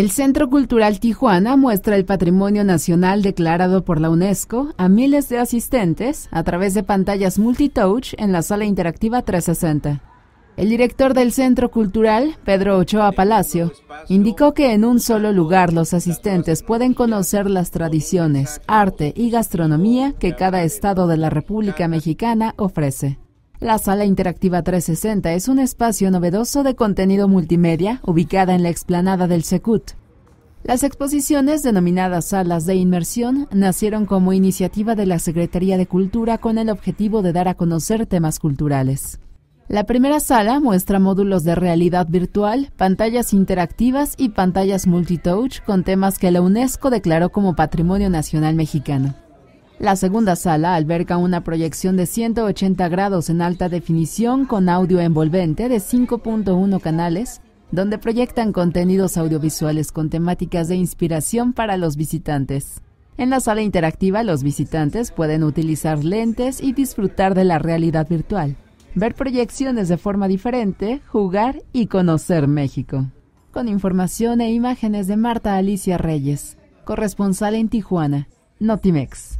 El Centro Cultural Tijuana muestra el patrimonio nacional declarado por la UNESCO a miles de asistentes a través de pantallas multitouch en la sala interactiva 360. El director del Centro Cultural, Pedro Ochoa Palacio, indicó que en un solo lugar los asistentes pueden conocer las tradiciones, arte y gastronomía que cada estado de la República Mexicana ofrece. La Sala Interactiva 360 es un espacio novedoso de contenido multimedia ubicada en la explanada del Secut. Las exposiciones, denominadas salas de inmersión, nacieron como iniciativa de la Secretaría de Cultura con el objetivo de dar a conocer temas culturales. La primera sala muestra módulos de realidad virtual, pantallas interactivas y pantallas multitouch con temas que la UNESCO declaró como Patrimonio Nacional Mexicano. La segunda sala alberga una proyección de 180 grados en alta definición con audio envolvente de 5.1 canales, donde proyectan contenidos audiovisuales con temáticas de inspiración para los visitantes. En la sala interactiva los visitantes pueden utilizar lentes y disfrutar de la realidad virtual, ver proyecciones de forma diferente, jugar y conocer México. Con información e imágenes de Marta Alicia Reyes, corresponsal en Tijuana, Notimex.